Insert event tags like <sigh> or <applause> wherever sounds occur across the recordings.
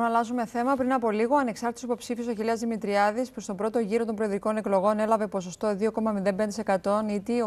Λοιπόν, αλλάζουμε θέμα. Πριν από λίγο, ανεξάρτητος υποψήφιος ο Χιλιάς Δημητριάδης προς τον πρώτο γύρο των προεδρικών εκλογών έλαβε ποσοστό 2,05% ή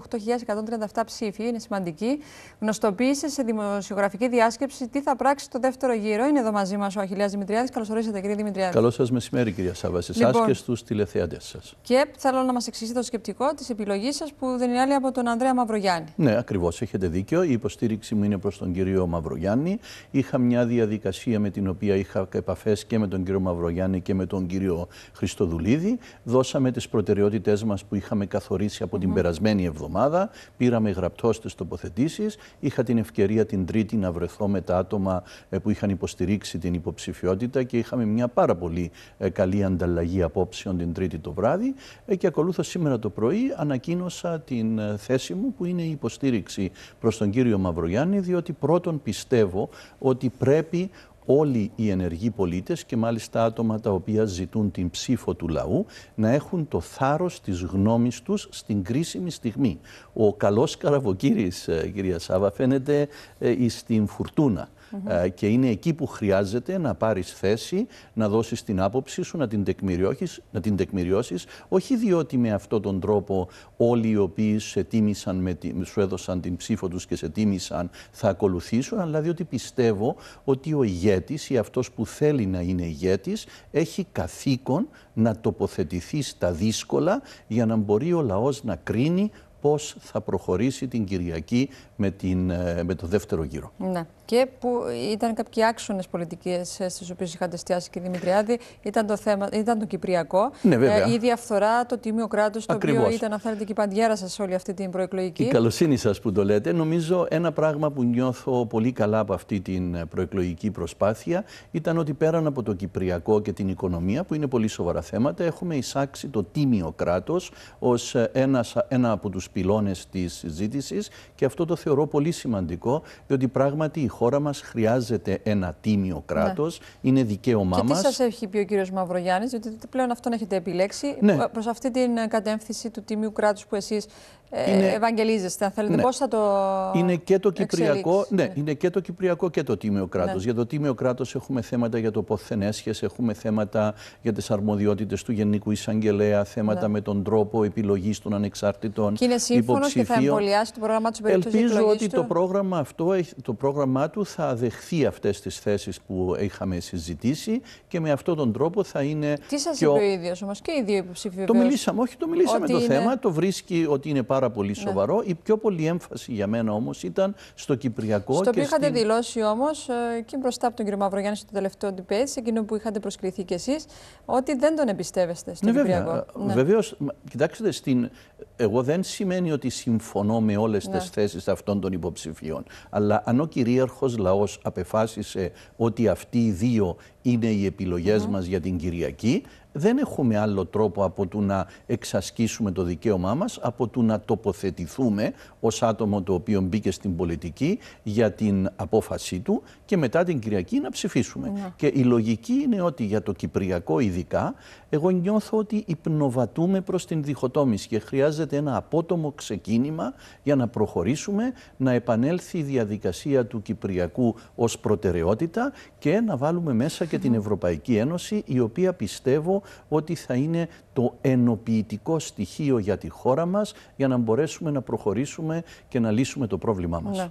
8.137 ψήφοι. Είναι σημαντική. Γνωστοποίησε σε δημοσιογραφική διάσκεψη τι θα πράξει το δεύτερο γύρο. Είναι εδώ μαζί μας ο Χίλιά Δημητριάδης. Καλώς ορίσατε, κύριε Δημητριάδη. Καλώ σας μεσημέρι, κυρία Σάβα, σε λοιπόν, και στους τηλεθεατές σας. Και θέλω να μας εξηγήσετε το σκεπτικό της επιλογής σας που δεν είναι άλλη από τον Ανδρέα Μαυρογιάννη. Ναι, ακριβώς. Έχετε δίκιο. Η υποστήριξή μου είναι προς τον κύριο Μαυρογιάννη. Είχα μια διαδικασία με την οποία είχα επαφές και με τον κύριο Μαυρογιάννη και με τον κύριο Χριστοδουλίδη. Δώσαμε τις προτεραιότητές μας που είχαμε καθορίσει από την περασμένη εβδομάδα. Πήραμε γραπτός τις τοποθετήσεις. Είχα την ευκαιρία την Τρίτη να βρεθώ με τα άτομα ε, που είχαν υποστηρίξει την υποψηφιότητα και είχαμε μια πάρα πολύ ε, καλή ανταλλαγή απόψεων την Τρίτη το βράδυ. Ε, και ακολούθως σήμερα το πρωί ανακοίνωσα την θέση μου που είναι η υποστήριξη προς τον κύριο Μαυρογιάννη διότι πρώτον πιστεύω ότι πρέπει όλοι οι ενεργοί πολίτες και μάλιστα άτομα τα οποία ζητούν την ψήφο του λαού να έχουν το θάρρος της γνώμης τους στην κρίσιμη στιγμή. Ο καλός καραβοκύρης, ε, κυρία Σάβα, φαίνεται στην ε, φουρτούνα. Ε, και είναι εκεί που χρειάζεται να πάρεις θέση, να δώσεις την άποψή σου, να την, να την τεκμηριώσεις, όχι διότι με αυτόν τον τρόπο όλοι οι οποίοι σε με σου έδωσαν την ψήφο τους και σε τίμησαν θα ακολουθήσουν, αλλά διότι πιστεύω ότι ο ηγέτης ή αυτός που θέλει να είναι ηγέτης έχει καθήκον να τοποθετηθεί στα δύσκολα για να μπορεί ο λαός να κρίνει πώς θα προχωρήσει την Κυριακή με, την, ε, με το δεύτερο γύρο. Ναι. Και που ήταν κάποιοι άξονες πολιτικές ε, στις οποίες είχατε εστιάσει και Δημητριάδη, ήταν το, θέμα, ήταν το Κυπριακό, ναι, βέβαια. Ε, η διαφθορά, το τίμιο κράτος, το οποίο ήταν αν θέλετε και η παντιέρα σας όλη αυτή την προεκλογική. Η καλοσύνη σας που το λέτε, νομίζω ένα πράγμα που νιώθω πολύ καλά από αυτή την προεκλογική προσπάθεια ήταν ότι πέραν από το Κυπριακό και την οικονομία, που είναι πολύ σοβαρά θέματα, έχουμε εισάξει το τίμιο κράτος ως ένας, ένα από τους πυλώνες της συζήτησης και αυτό το θεωρώ θεωρώ πολύ σημαντικό, διότι πράγματι η χώρα μας χρειάζεται ένα τίμιο ναι. κράτος. Είναι δικαίωμά μα. Και τι σας έχει πει ο κύριος Μαυρογιάννης, διότι πλέον αυτόν έχετε επιλέξει ναι. Ε, προς αυτή την κατεύθυνση του τίμιου κράτους που εσείς είναι... ευαγγελίζεστε, αν θέλετε. Ναι. Πώς θα το είναι και το κυπριακό, ναι, είναι και το κυπριακό και το τίμιο κράτος. Ναι. Για το τίμιο κράτος έχουμε θέματα για το πόθεν έχουμε θέματα για τις αρμοδιότητες του Γενικού Εισαγγελέα, θέματα ναι. με τον τρόπο επιλογής των ανεξάρτητων και είναι σύμφωνος και θα εμβολιάσει το πρόγραμμα τους Ελπίζω ότι το πρόγραμμα αυτό, το πρόγραμμά του θα δεχθεί αυτές τις θέσεις που είχαμε συζητήσει και με αυτόν τον τρόπο θα είναι. Τι σας είπε ο ίδιος όμως και οι δύο υποψηφίοι. Το μιλήσαμε, όχι, το μιλήσαμε το είναι... θέμα. Το βρίσκει ότι είναι πάρα πάρα πολύ ναι. σοβαρό. Ναι. Η πιο πολύ έμφαση για μένα όμως ήταν στο Κυπριακό. Στο οποίο είχατε στην... δηλώσει όμως ε, και μπροστά από τον κύριο Μαυρογιάννη στο τελευταίο debate, σε εκείνο που είχατε προσκληθεί κι εσείς, ότι δεν τον εμπιστεύεστε στο ναι, Κυπριακό. Ε, ναι. Βεβαίως, κοιτάξτε, στην... εγώ δεν σημαίνει ότι συμφωνώ με όλες ναι. τις θέσεις αυτών των υποψηφίων. Αλλά αν ο κυρίαρχος λαός απεφάσισε ότι αυτοί οι δύο είναι οι επιλογές mm. Ναι. μας για την Κυριακή, δεν έχουμε άλλο τρόπο από το να εξασκήσουμε το δικαίωμά μας, από το να τοποθετηθούμε ως άτομο το οποίο μπήκε στην πολιτική για την απόφασή του και μετά την Κυριακή να ψηφίσουμε. Ναι. Και η λογική είναι ότι για το Κυπριακό ειδικά, εγώ νιώθω ότι υπνοβατούμε προς την διχοτόμηση και χρειάζεται ένα απότομο ξεκίνημα για να προχωρήσουμε, να επανέλθει η διαδικασία του Κυπριακού ως προτεραιότητα και να βάλουμε μέσα και την ναι. Ευρωπαϊκή Ένωση, η οποία πιστεύω ότι θα είναι το ενοποιητικό στοιχείο για τη χώρα μας για να μπορέσουμε να προχωρήσουμε και να λύσουμε το πρόβλημά μας. Ναι.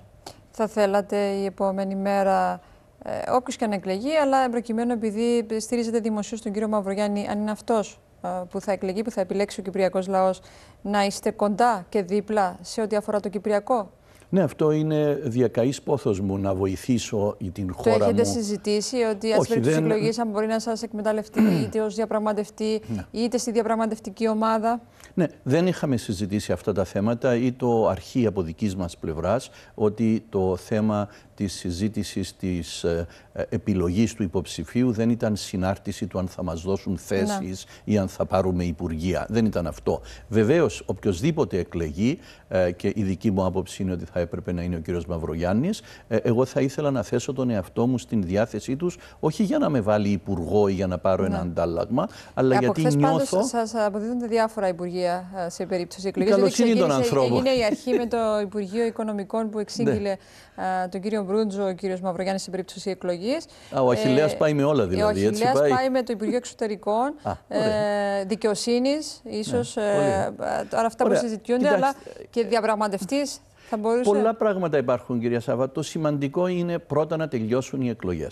Θα θέλατε η επόμενη μέρα ε, όποιος και αν εκλεγεί, αλλά προκειμένου επειδή στηρίζεται δημοσίως τον κύριο Μαυρογιάννη, αν είναι αυτός ε, που θα εκλεγεί, που θα επιλέξει ο Κυπριακός λαός, να είστε κοντά και δίπλα σε ό,τι αφορά το Κυπριακό ναι, αυτό είναι διακαής πόθος μου να βοηθήσω την χώρα μου. Το έχετε συζητήσει ότι η ασφαλή δεν... αν μπορεί να σας εκμεταλλευτεί ναι. είτε ως διαπραγματευτή ναι. είτε στη διαπραγματευτική ομάδα. Ναι, δεν είχαμε συζητήσει αυτά τα θέματα ή το αρχή από δικής μας πλευράς ότι το θέμα της συζήτησης της επιλογή ε, επιλογής του υποψηφίου δεν ήταν συνάρτηση του αν θα μας δώσουν ναι. θέσεις ή αν θα πάρουμε υπουργεία. Δεν ήταν αυτό. Βεβαίως οποιοδήποτε εκλεγεί ε, και η δική μου άποψη είναι ότι θα έπρεπε να είναι ο κύριος Μαυρογιάννης. Ε, εγώ θα ήθελα να θέσω τον εαυτό μου στην διάθεσή τους, όχι για να με βάλει υπουργό ή για να πάρω ναι. ένα αντάλλαγμα, αλλά από γιατί νιώθω... Πάντως, σας αποδίδονται διάφορα υπουργεία ε, σε περίπτωση εκλογής. Δηλαδή, καλοσύνη των ανθρώπων. Είναι η αρχή <laughs> με το Υπουργείο Οικονομικών που εξήγηλε ναι. ε, τον κύριο Μπρούντζο, ο κύριος Μαυρογιάννης σε περίπτωση εκλογής. ο Αχιλέας πάει με όλα δηλαδή, ο Αχηλέα πάει. πάει με το Υπουργείο Εξωτερικών, ε, ίσως ναι, τώρα αυτά ωραία. που συζητιούνται, αλλά και διαπραγματευτής. Πολλά πράγματα υπάρχουν, κυρία Σάβα. Το σημαντικό είναι πρώτα να τελειώσουν οι εκλογές.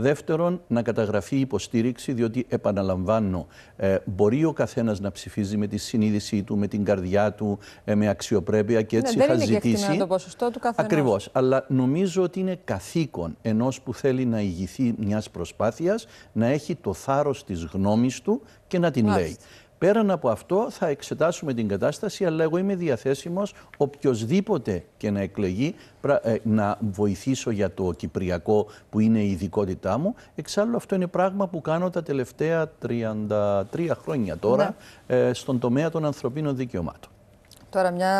Δεύτερον, να καταγραφεί η υποστήριξη, διότι επαναλαμβάνω, ε, μπορεί ο καθένας να ψηφίζει με τη συνείδησή του, με την καρδιά του, ε, με αξιοπρέπεια και ναι, έτσι ναι, δεν είναι ζητήσει. το ποσοστό του καθένα Ακριβώς. Αλλά νομίζω ότι είναι καθήκον ενός που θέλει να ηγηθεί μιας προσπάθειας να έχει το θάρρος της γνώμης του και να την λέει. Πέραν από αυτό θα εξετάσουμε την κατάσταση, αλλά εγώ είμαι διαθέσιμος οποιοδήποτε και να εκλεγεί ε, να βοηθήσω για το Κυπριακό που είναι η ειδικότητά μου. Εξάλλου αυτό είναι πράγμα που κάνω τα τελευταία 33 χρόνια τώρα ναι. ε, στον τομέα των ανθρωπίνων δικαιωμάτων. Τώρα μια,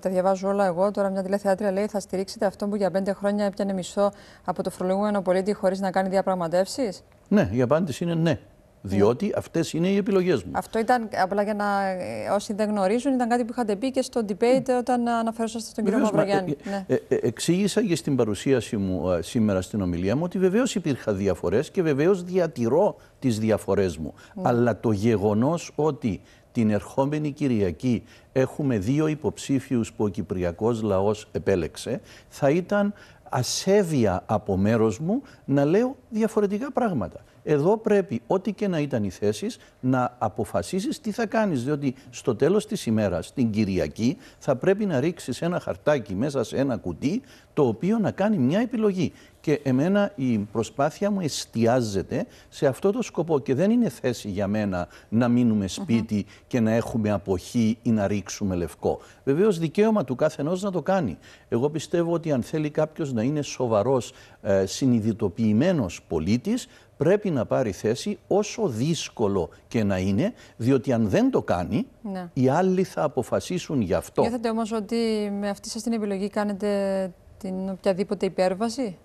τα διαβάζω όλα εγώ, τώρα μια τηλεθεάτρια λέει θα στηρίξετε αυτό που για πέντε χρόνια έπιανε μισθό από το φορολογούμενο πολίτη χωρίς να κάνει διαπραγματεύσεις. Ναι, η απάντηση είναι ναι. Διότι αυτές είναι οι επιλογές μου. Αυτό ήταν απλά για να. Ε, όσοι δεν γνωρίζουν, ήταν κάτι που είχατε πει και στο debate όταν αναφέρωσαστε στον κύριο Μαυρογιάννη. Ε, ε, ναι. ε, ε, εξήγησα και στην παρουσίαση μου ε, σήμερα στην ομιλία μου ότι βεβαίως υπήρχαν διαφορές και βεβαίως διατηρώ τις διαφορές μου. Ναι. Αλλά το γεγονός ότι την ερχόμενη Κυριακή έχουμε δύο υποψήφιους που ο Κυπριακός λαός επέλεξε, θα ήταν ασέβεια από μέρος μου να λέω διαφορετικά πράγματα. Εδώ πρέπει, ό,τι και να ήταν οι θέσεις, να αποφασίσεις τι θα κάνεις. Διότι στο τέλος της ημέρας, την Κυριακή, θα πρέπει να ρίξεις ένα χαρτάκι μέσα σε ένα κουτί, το οποίο να κάνει μια επιλογή. Και εμένα η προσπάθεια μου εστιάζεται σε αυτό το σκοπό και δεν είναι θέση για μένα να μείνουμε σπίτι και να έχουμε αποχή ή να ρίξουμε λευκό. Βεβαίως, δικαίωμα του κάθε να το κάνει. Εγώ πιστεύω ότι αν θέλει κάποιος να είναι σοβαρός ε, συνειδητοποιημένος πολίτης πρέπει να πάρει θέση όσο δύσκολο και να είναι, διότι αν δεν το κάνει, ναι. οι άλλοι θα αποφασίσουν γι' αυτό. Νιώθετε όμως ότι με αυτή σας την επιλογή κάνετε την οποιαδήποτε υπέρβαση.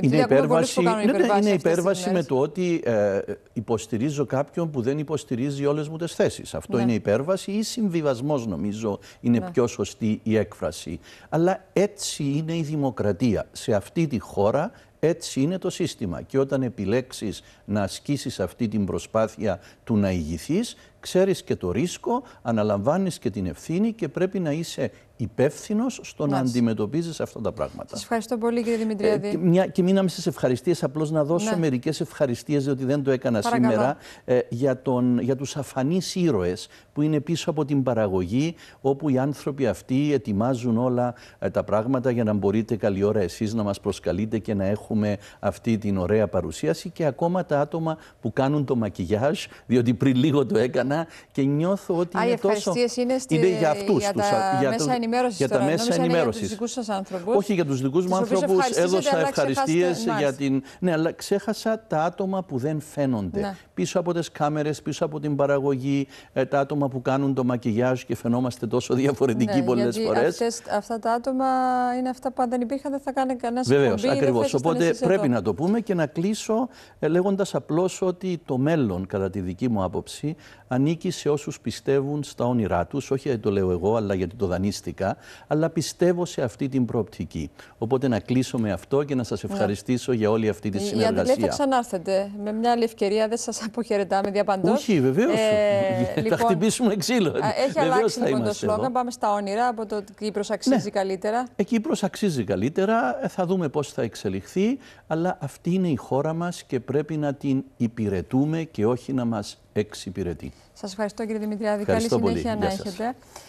Είναι υπέρβαση, ναι, ναι είναι υπέρβαση με το ότι ε, υποστηρίζω κάποιον που δεν υποστηρίζει όλες μου τις θέσεις. Αυτό ναι. είναι υπέρβαση ή συμβιβασμός νομίζω είναι πιο σωστή η έκφραση. Αλλά έτσι είναι η δημοκρατία. Σε αυτή τη χώρα έτσι είναι το σύστημα. Και όταν επιλέξεις να ασκήσεις αυτή την προσπάθεια του να ηγηθείς, ξέρεις και το ρίσκο, αναλαμβάνεις και την ευθύνη και πρέπει να είσαι υπεύθυνος στο να αντιμετωπίζεις αυτά τα πράγματα. Σας ευχαριστώ πολύ, κύριε Δημητριάδη. Ε, και, μια, και μείναμε στι ευχαριστίες. Απλώς να δώσω ναι. μερικές ευχαριστίες, διότι δεν το έκανα σήμερα, ε, για, για τους αφανείς ήρωες που είναι πίσω από την παραγωγή, όπου οι άνθρωποι αυτοί ετοιμάζουν όλα ε, τα πράγματα για να μπορείτε καλή ώρα εσείς να μας προσκαλείτε και να έχουμε αυτή την ωραία παρουσίαση. Και ακόμα τα άτομα που κάνουν το μακιγιάζ, διότι πριν λίγο το έκανα και νιώθω ότι. Α, είναι οι ευχαριστίε τόσο... είναι, στη... είναι για αυτούς του ενημέρωσης. Για τα τώρα. μέσα ενημέρωση. Για τους δικούς σας άνθρωπους. Όχι για τους δικούς μου άνθρωπου. Έδωσα ευχαριστίες για την. Ναι, αλλά ξέχασα τα άτομα που δεν φαίνονται. Ναι. Πίσω από τις κάμερες, πίσω από την παραγωγή, ε, τα άτομα που κάνουν το μακιγιάζ και φαινόμαστε τόσο διαφορετικοί ναι, πολλές φορέ. Αυτά τα άτομα είναι αυτά που αν δεν υπήρχαν δεν θα κάνει κανένα Βεβαίως, ακριβώ. Οπότε πρέπει να το πούμε και να κλείσω ε, λέγοντας απλώς ότι το μέλλον, κατά τη δική μου άποψη, ανήκει σε όσους πιστεύουν στα όνειρά τους. Όχι γιατί το λέω εγώ, αλλά γιατί το δανείστηκα αλλά πιστεύω σε αυτή την προοπτική. Οπότε να κλείσω με αυτό και να σας ναι. ευχαριστήσω για όλη αυτή τη ε, συνεργασία. Για αντιλέφοι θα ξανάρθετε. Με μια άλλη ευκαιρία δεν σας αποχαιρετάμε διαπαντός. Όχι, βεβαίως. Ε, <laughs> λοιπόν, θα χτυπήσουμε ξύλο. Έχει βεβαίως αλλάξει λοιπόν το σλόγγαν. Πάμε στα όνειρα από το Κύπρος αξίζει ναι. καλύτερα. Ε, Κύπρος αξίζει καλύτερα. Ε, θα δούμε πώς θα εξελιχθεί. Αλλά αυτή είναι η χώρα μας και πρέπει να την υπηρετούμε και όχι να μας εξυπηρετεί. Σας ευχαριστώ κύριε Δημητριάδη. Καλή συνέχεια να έχετε.